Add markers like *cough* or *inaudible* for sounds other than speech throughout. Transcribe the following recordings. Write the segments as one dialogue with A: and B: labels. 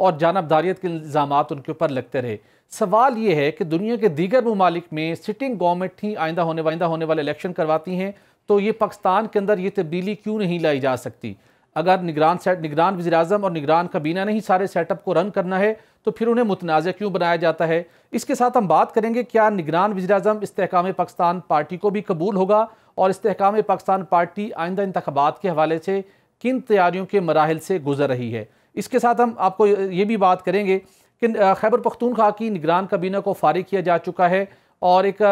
A: और जानबदारीत के इल्ज़ाम उनके ऊपर लगते रहे सवाल ये है कि दुनिया के दीगर ममालिक में सिटिंग गवर्नमेंट ही आइंदा होने वाइंदा होने वाले इलेक्शन करवाती हैं तो ये पाकिस्तान के अंदर ये तब्दीली क्यों नहीं लाई जा सकती अगर निगरान सेट निगरान वजी अजम और निगरान कबीना ने ही सारे सेटअप को रन करना है तो फिर उन्हें मुतनाज़ क्यों बनाया जाता है इसके साथ हम बात करेंगे क्या निगरान वजी अजम इसकाम पाकिस्तान पार्टी को भी कबूल होगा और इसकाम पाकिस्तान पार्टी आइंदा इंतबात के हवाले से किन तैयारियों के मराहल से गुजर रही है इसके साथ हम आपको ये भी बात करेंगे कि खैबर पख्तूनख्वा की निगरान काबीना को फारिग किया जा चुका है और एक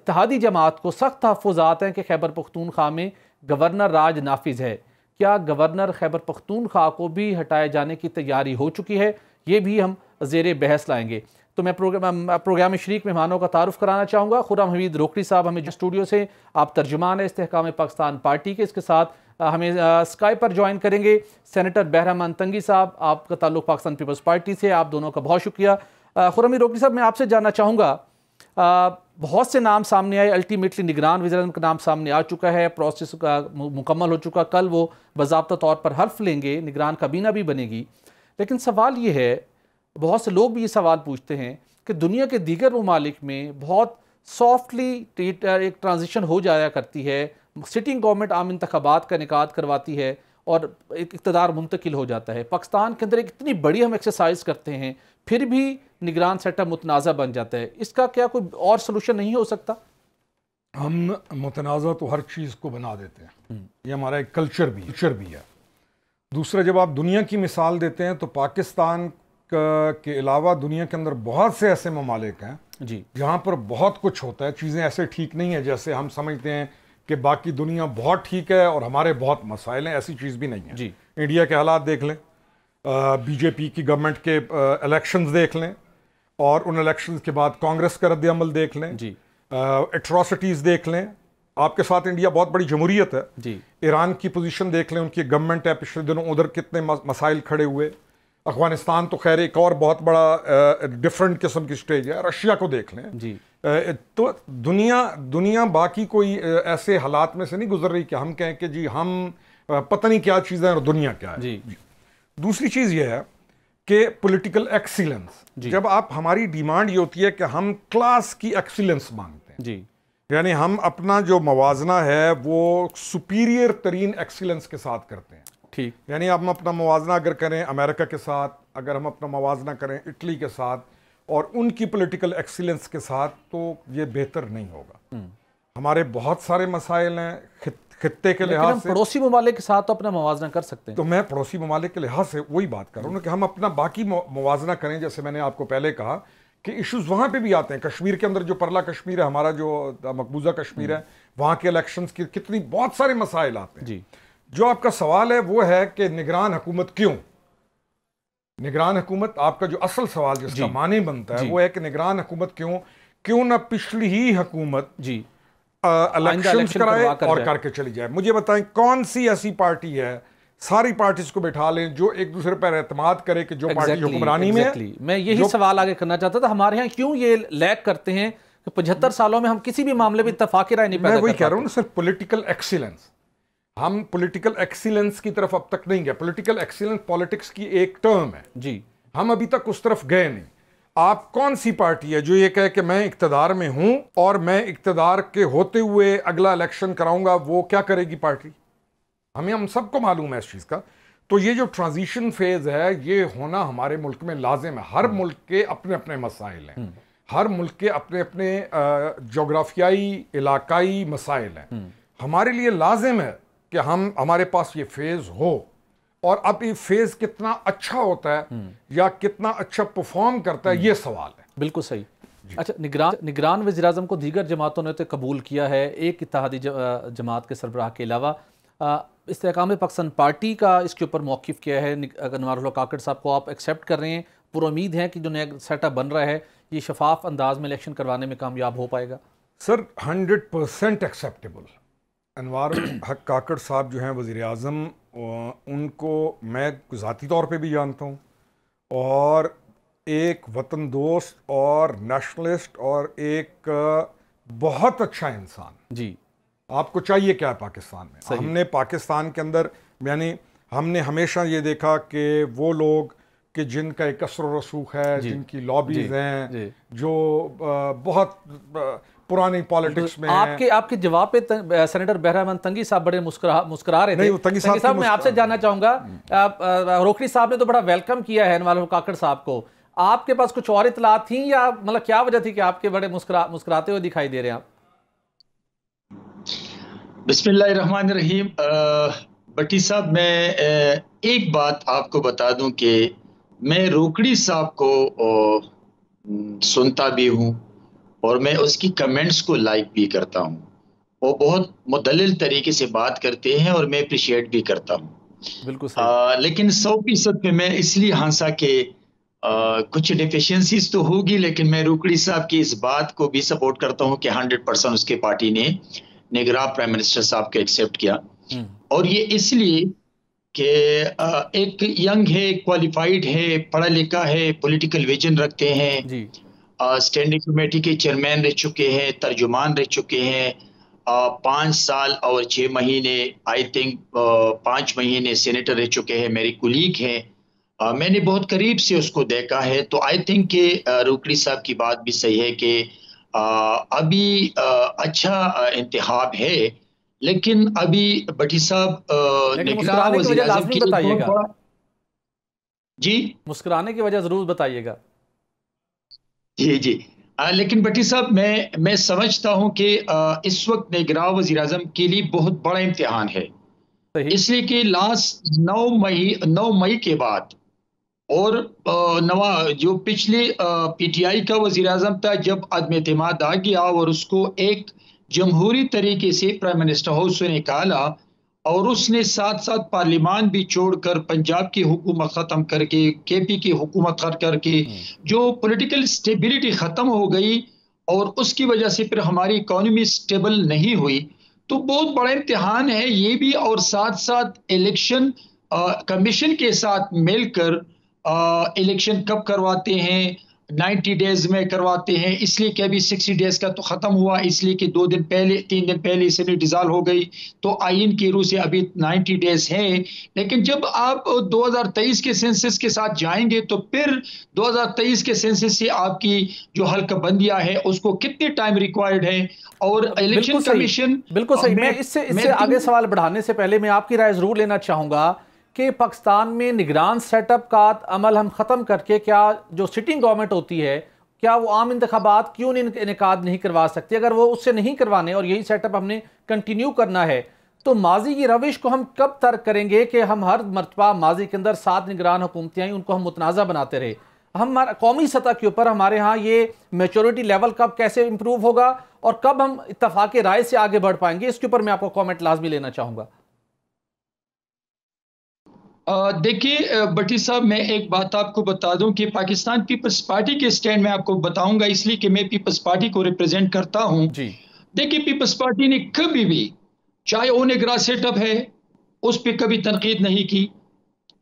A: इतिहादी जमात को सख्त तहफात हैं कि खैबर पख्तूनख्वा में गवर्नर राज नाफिज है क्या गवर्नर खैबर पख्तूनख्वा को भी हटाए जाने की तैयारी हो चुकी है ये भी हम जेर बहस लाएंगे तो मैं प्रोग्राम प्रोग्राम शरीक मेहमानों का तारुफ कराना चाहूँगा खुराम हमीद रोकड़ी साहब हमें स्टूडियो से आप तर्जुमान है इसकाम पाकिस्तान पार्टी के इसके साथ हमें स्काइप पर ज्वाइन करेंगे सेनेटर बहरमान तंगी साहब आपका ताल्लुक पाकिस्तान पीपल्स पार्टी से आप दोनों का बहुत शुक्रिया खुरमी रोकी साहब मैं आपसे जानना चाहूँगा बहुत से नाम सामने आए अल्टीमेटली निगरान वजर का नाम सामने आ चुका है प्रोसेस का मुकम्मल हो चुका कल वो बाबा तौर पर हर्फ लेंगे निगरान काबीना भी बनेगी लेकिन सवाल ये है बहुत से लोग भी ये सवाल पूछते हैं कि दुनिया के दीगर ममालिक में बहुत सॉफ्टली एक ट्रांजिशन हो जाया करती है सिटिंग गवर्नमेंट आम इंतबात का निकात करवाती है और एक इकतदार मुंतकिल हो जाता है पाकिस्तान के अंदर एक इतनी बड़ी हम एक्सरसाइज करते हैं फिर भी निगरान सेटअप मुतनाज़ा बन जाता है इसका क्या कोई और सलूशन नहीं हो
B: सकता हम मुतनाज़ तो हर चीज़ को बना देते हैं हम्म। ये हमारा एक कल्चर भी कल्चर भी है दूसरा जब आप दुनिया की मिसाल देते हैं तो पाकिस्तान के अलावा दुनिया के अंदर बहुत से ऐसे ममालिक हैं जी जहाँ पर बहुत कुछ होता है चीज़ें ऐसे ठीक नहीं है जैसे हम समझते हैं कि बाकी दुनिया बहुत ठीक है और हमारे बहुत मसाइल हैं ऐसी चीज़ भी नहीं है जी इंडिया के हालात देख लें बीजेपी की गवर्नमेंट के इलेक्शंस देख लें और उन इलेक्शंस के बाद कांग्रेस का रद्दमल देख लें जी एट्रॉसिटीज़ देख लें आपके साथ इंडिया बहुत बड़ी जमहूरीत है जी ईरान की पोजीशन देख लें उनकी गवर्नमेंट है पिछले दिनों उधर कितने मसाइल खड़े हुए अफगानिस्तान तो खैर एक और बहुत बड़ा डिफरेंट किस्म की स्टेज है रशिया को देख लें जी तो दुनिया दुनिया बाकी कोई ऐसे हालात में से नहीं गुजर रही कि हम कहें कि जी हम पता नहीं क्या चीज़ें और दुनिया क्या है जी, जी। दूसरी चीज़ यह है कि पॉलिटिकल एक्सीलेंस जब आप हमारी डिमांड ये होती है कि हम क्लास की एक्सीलेंस मांगते हैं जी यानी हम अपना जो मवाजना है वो सुपीरियर तरीन एक्सीलेंस के साथ करते हैं ठीक यानी हम अपना मुवजना अगर करें अमेरिका के साथ अगर हम अपना मुवजना करें इटली के साथ और उनकी पोलिटिकल एक्सीलेंस के साथ तो ये बेहतर नहीं होगा हम्म। हमारे बहुत सारे मसाइल हैं खत्ते के लिहाज से पड़ोसी ममालिक के साथ तो अपना मुवजना कर सकते हैं तो मैं पड़ोसी ममालिक के लिहाज से वही बात कर रहा हूँ कि हम अपना बाकी मुवजना करें जैसे मैंने आपको पहले कहा कि इश्यूज वहाँ पे भी आते हैं कश्मीर के अंदर जो परला कश्मीर है हमारा जो मकबूजा कश्मीर है हम्म। वहाँ के इलेक्शंस की कितनी बहुत सारे मसाइल आते हैं जी जो आपका सवाल है वो है कि निगरान हुकूमत क्यों निगरान हुकूमत आपका जो असल सवाल जिसका माने बनता है वो है कि निगरान हुकूमत क्यों क्यों ना पिछली ही हुकूमत जी इलेक्शन कराए कर और करके चली जाए मुझे बताएं कौन सी ऐसी पार्टी है सारी पार्टीज को बैठा लें जो एक दूसरे पर एतमाद करे कि जो exactly, पार्टी हुक्मरानी exactly. में मैं यही सवाल आगे करना चाहता था हमारे यहाँ क्यों ये लैग करते हैं कि पचहत्तर
A: सालों में हम किसी भी मामले में इतफाक राय
B: नहीं मैं वही कह रहा हूँ सर पोलिटिकल एक्सीलेंस हम पॉलिटिकल एक्सीलेंस की तरफ अब तक नहीं गए पॉलिटिकल एक्सीलेंस पॉलिटिक्स की एक टर्म है जी हम अभी तक उस तरफ गए नहीं आप कौन सी पार्टी है जो ये कहे कि मैं इकतदार में हूं और मैं इकतदार के होते हुए अगला इलेक्शन कराऊंगा वो क्या करेगी पार्टी हमें हम सबको मालूम है इस चीज़ का तो ये जो ट्रांजिशन फेज़ है ये होना हमारे मुल्क में लाजिम है हर हम्म। मुल्क के अपने अपने मसाइल हैं हम्म। हर मुल्क के अपने अपने जोग्राफियाई इलाकाई मसाइल हैं हम्म। हमारे लिए लाजिम है कि हम हमारे पास ये फेज़ हो और अब ये फेज़ कितना अच्छा होता है हम्म। या कितना अच्छा परफॉर्म करता है हम्म। ये सवाल है बिल्कुल सही अच्छा निगरान निगरान वजी अजम
A: को दीगर जमातों ने तो कबूल किया है एक इतिहादी जमात के सरबराह के अलावा इसकाम पाकिस्तान पार्टी का इसके ऊपर मौकफ किया है अनवर काकड़ साहब को आप एक्सेप्ट कर रहे हैं पूरा उम्मीद है कि जो नया सेटअप बन रहा है ये शफाफ अंदाज में इलेक्शन करवाने में कामयाब हो
B: पाएगा sir hundred percent acceptable Anwar *clears throat* Haq Kakar साहब जो हैं वज़ी अजम उनको मैं ज़ाती तौर पर भी जानता हूँ और एक वतन दोस्त और नेशनलिस्ट और एक बहुत अच्छा इंसान जी आपको चाहिए क्या है पाकिस्तान में हमने पाकिस्तान के अंदर यानी हमने हमेशा ये देखा कि वो लोग कि जिनका एक कसर रसूख है जिनकी लॉबीज़ हैं जो बहुत पुरानी पॉलिटिक्स तो में आपके आपके जवाब पे
A: त, सेनेटर बहरामन तंगी साहब बड़े मुस्कुरा मुस्कुरा रहे थे नहीं, तंगी साहब, साहब मैं आपसे जानना चाहूंगा रोखड़ी साहब ने तो बड़ा वेलकम किया है अनवाल काकड़ साहब को आपके पास कुछ और इतला थी या मतलब क्या वजह थी कि आपके बड़े मुस्कुरा मुस्कुराते हुए दिखाई दे रहे हैं आप
C: बिस्मिल्लाहमान रहीम भट्टी साहब मैं एक बात आपको बता दूं कि मैं रोकड़ी साहब को सुनता भी हूं और मैं उसकी कमेंट्स को लाइक भी करता हूँ वो बहुत मुदलिल तरीके से बात करते हैं और मैं अप्रिशिएट भी करता हूँ बिल्कुल आ, लेकिन सौ फीसद पे मैं इसलिए हंसा के आ, कुछ डिफिशेंसीज तो होगी लेकिन मैं रुकड़ी साहब की इस बात को भी सपोर्ट करता हूँ कि हंड्रेड परसेंट उसके पार्टी ने निगरा प्राइम मिनिस्टर साहब को एक्सेप्ट किया हम्म। और ये इसलिए कि एक यंग है क्वालिफाइड है पढ़ा लिखा है पॉलिटिकल विजन रखते हैं स्टैंडिंग कमेटी के चेयरमैन रह चुके हैं तर्जुमान रह चुके हैं पाँच साल और छः महीने आई थिंक पाँच महीने सेनेटर रह चुके हैं मेरी कुलीग हैं मैंने बहुत करीब से उसको देखा है तो आई थिंक के रूकड़ी साहब की बात भी सही है कि अभी अच्छा इंतहाब है लेकिन अभी भट्टी साहब वजी बताइएगा
A: जी मुस्कुराने की वजह जरूर बताइएगा जी जी आ, लेकिन बटी साहब मैं मैं
D: समझता हूं कि आ, इस वक्त निगरान वजी अजम के लिए बहुत बड़ा इम्तिहान है इसलिए कि लास्ट नौ मई नौ मई के बाद और नवा जो पिछले पीटीआई का वजीर अजम था जब आदम अतमाद आ गया और उसको एक जमहूरी तरीके से प्राइम मिनिस्टर हाउस ने निकाला और उसने साथ साथ पार्लियामान भी छोड़कर पंजाब की हुकूमत ख़त्म करके के पी की हुकूमत खत्म करके हम्म। जो पॉलिटिकल स्टेबिलिटी ख़त्म हो गई और उसकी वजह से फिर हमारी इकोनॉमी स्टेबल नहीं हुई तो बहुत बड़ा इम्तहान है ये भी और साथ साथ इलेक्शन कमीशन के साथ मिलकर इलेक्शन कब करवाते हैं 90 डेज में करवाते हैं इसलिए कि अभी 60 डेज का तो ख़त्म हुआ इसलिए कि दो दिन पहले तीन दिन पहले भी डिजाल हो गई तो आइन की रू से अभी 90 डेज है लेकिन जब आप 2023 के सेंसस के साथ जाएंगे तो फिर 2023 के सेंसस से आपकी जो बंदियां है उसको कितने टाइम रिक्वायर्ड है और इलेक्शन कमीशन बिल्कुल सही मैं इससे इससे तो- आगे
A: सवाल बढ़ाने से पहले मैं आपकी राय ज़रूर लेना चाहूंगा कि पाकिस्तान में निगरान सेटअप का अमल हम ख़त्म करके क्या जो सिटिंग गवर्नमेंट होती है क्या वो आम इंतबात क्यों इनका नहीं करवा सकती अगर वो उससे नहीं करवाने और यही सेटअप हमने कंटिन्यू करना है तो माजी की रविश को हम कब तर्क करेंगे कि हम हर मरतबा माजी के अंदर सात निगरान हुकूमतें आई उनको हम मुतनाज़ा बनाते रहे हम कौमी सतह के ऊपर हमारे यहाँ ये मेचोरिटी लेवल कब कैसे इम्प्रूव होगा और कब हम इतफाक़ राय से आगे बढ़ पाएंगे इसके ऊपर मैं आपको कॉमेंट लाजमी लेना चाहूँगा
D: देखिए बटी साहब मैं एक बात आपको बता दूं कि पाकिस्तान पीपल्स पार्टी के स्टैंड में आपको बताऊंगा इसलिए कि मैं पीपल्स पार्टी को रिप्रेजेंट करता
C: हूं देखिए
D: पीपल्स पार्टी ने कभी भी चाहे ओनेग्रा सेटअप है उस पर कभी तनकीद नहीं की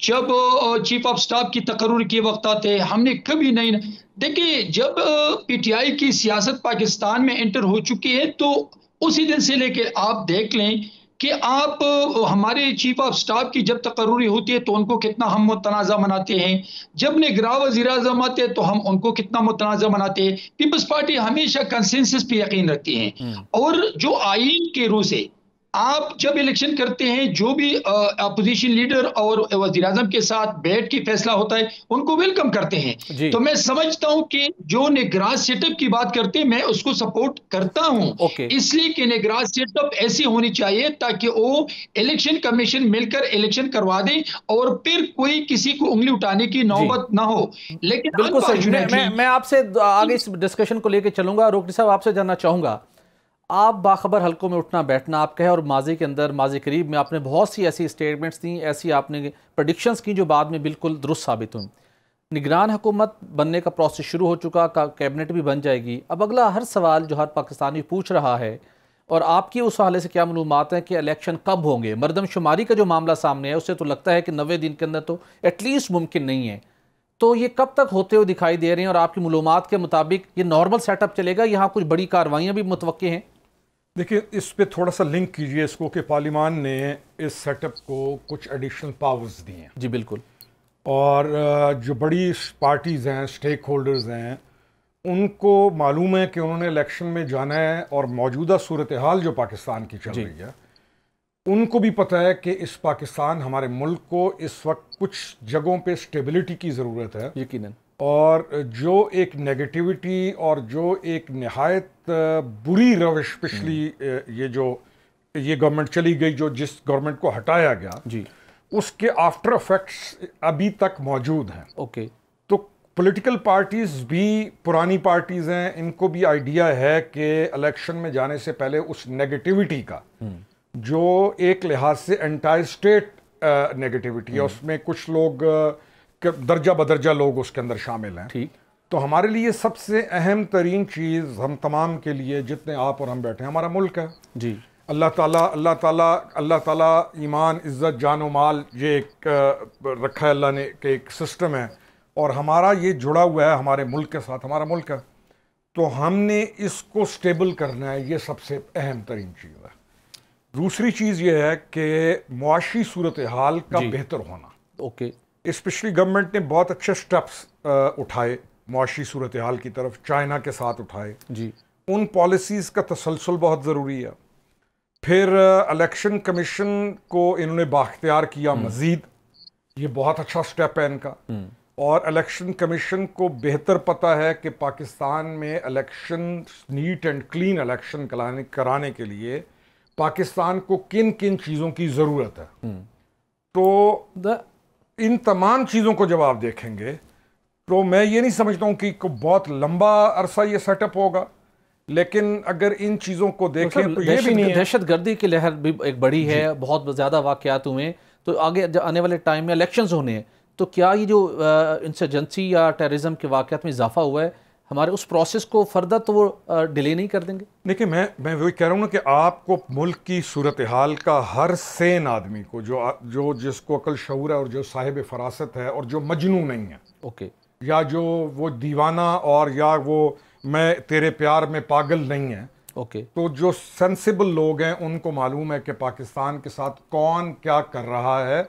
D: जब चीफ ऑफ स्टाफ की तकरूर के वक्त आते हमने कभी नहीं देखिए जब पीटीआई की सियासत पाकिस्तान में एंटर हो चुकी है तो उसी दिन से लेकर आप देख लें कि आप हमारे चीफ ऑफ स्टाफ की जब तकर्री होती है तो उनको कितना हम मुतनाज़ा मनाते हैं जब निगरा वजी अजम आते हैं तो हम उनको कितना मुतनाज़ा मनाते हैं पीपल्स पार्टी हमेशा कंसेंसस पे यकीन रखती है हम्म। और जो आइन के रूस से आप जब इलेक्शन करते हैं जो भी अपोजिशन लीडर और वजीर अजम के साथ बैठ के फैसला होता है उनको वेलकम करते हैं तो मैं समझता हूं कि जो निगरान सेटअप की बात करते हैं मैं उसको सपोर्ट करता हूं इसलिए कि निगरान सेटअप ऐसी होनी चाहिए ताकि वो इलेक्शन कमीशन मिलकर इलेक्शन करवा दें और फिर कोई किसी को उंगली उठाने की नौबत ना हो लेकिन मैं, मैं,
A: मैं आपसे आगे इस डिस्कशन को लेकर चलूंगा रोकड़ी साहब आपसे जानना चाहूंगा आप बाखबर हलकों में उठना बैठना आपका है और माजी के अंदर माजी करीब में आपने बहुत सी ऐसी स्टेटमेंट्स दी ऐसी आपने प्रडिक्शंस की जो बाद में बिल्कुल दुरुस्त साबित हुई निगरान हुकूमत बनने का प्रोसेस शुरू हो चुका का कैबिनेट भी बन जाएगी अब अगला हर सवाल जो हर पाकिस्तानी पूछ रहा है और आपकी उस हवाले से क्या मालूम हैं कि इलेक्शन कब होंगे मरदमशुमारी का जो मामला सामने है उससे तो लगता है कि नवे दिन के अंदर तो एटलीस्ट मुमकिन नहीं है तो ये कब तक होते हुए दिखाई दे रहे हैं और आपकी मालूम के मुताबिक ये नॉर्मल सेटअप चलेगा यहाँ कुछ बड़ी कार्रवाइयाँ भी
B: मुतव हैं देखिए इस पर थोड़ा सा लिंक कीजिए इसको कि पार्लिमान ने इस सेटअप को कुछ एडिशनल पावर्स दिए हैं जी बिल्कुल और जो बड़ी पार्टीज़ हैं स्टेक होल्डर्स हैं उनको मालूम है कि उन्होंने इलेक्शन में जाना है और मौजूदा सूरत हाल जो पाकिस्तान की चल रही है उनको भी पता है कि इस पाकिस्तान हमारे मुल्क को इस वक्त कुछ जगहों पे स्टेबिलिटी की ज़रूरत है यकीनन और जो एक नेगेटिविटी और जो एक नहायत बुरी रविश पिछली हम्म। ये जो ये गवर्नमेंट चली गई जो जिस गवर्नमेंट को हटाया गया जी उसके आफ्टर इफेक्ट्स अभी तक मौजूद हैं ओके तो पॉलिटिकल पार्टीज़ भी पुरानी पार्टीज़ हैं इनको भी आइडिया है कि इलेक्शन में जाने से पहले उस नेगेटिविटी का हम्म। जो एक लिहाज से एंटायर स्टेट नेगेटिविटी है हम्म। उसमें कुछ लोग आ, दर्जा बदर्जा लोग उसके अंदर शामिल हैं ठीक तो हमारे लिए सबसे अहम तरीन चीज़ हम तमाम के लिए जितने आप और हम बैठे हैं हमारा मुल्क है जी अल्लाह ताला अल्लाह ताला अल्लाह ताला ईमान इज़्ज़त जान व माल ये एक रखा है अल्लाह ने के एक सिस्टम है और हमारा ये जुड़ा हुआ है हमारे मुल्क के साथ हमारा मुल्क है तो हमने इसको स्टेबल करना है ये सबसे अहम तरीन चीज़ है दूसरी चीज़ ये है कि मुआशी सूरत हाल का बेहतर होना ओके इस्पेशली गवर्नमेंट ने बहुत अच्छे स्टेप्स उठाए मुआशी सूरत हाल की तरफ चाइना के साथ उठाए जी उन पॉलिसीज़ का तसलसल बहुत ज़रूरी है फिर इलेक्शन कमीशन को इन्होंने बाख्तियार किया हम्म। मज़ीद ये बहुत अच्छा स्टेप है इनका हम्म। और इलेक्शन कमीशन को बेहतर पता है कि पाकिस्तान में election neat and clean election कराने कराने के लिए पाकिस्तान को किन किन चीज़ों की ज़रूरत है हम्म। तो इन तमाम चीज़ों को जब आप देखेंगे तो मैं ये नहीं समझता हूँ कि बहुत लंबा अरसा ये सेटअप होगा लेकिन अगर इन चीज़ों को तो देखें तो, तो ये भी नहीं दहशत
A: गर्दी की लहर भी एक बड़ी है बहुत ज़्यादा वाक़ात हुए तो आगे आने वाले टाइम में इलेक्शन होने हैं तो क्या ये जो इंसर्जेंसी या
B: टेररिज्म के वाक़ात में इजाफा हुआ है हमारे उस प्रोसेस को फर्दर तो वो डिले नहीं कर देंगे देखिए मैं मैं वही कह रहा हूँ ना कि आपको मुल्क की सूरत हाल का हर सेन आदमी को जो जो जिसको अकल शूर है और जो साहिब फरासत है और जो मजनू नहीं है ओके या जो वो दीवाना और या वो मैं तेरे प्यार में पागल नहीं है ओके तो जो सेंसिबल लोग हैं उनको मालूम है कि पाकिस्तान के साथ कौन क्या कर रहा है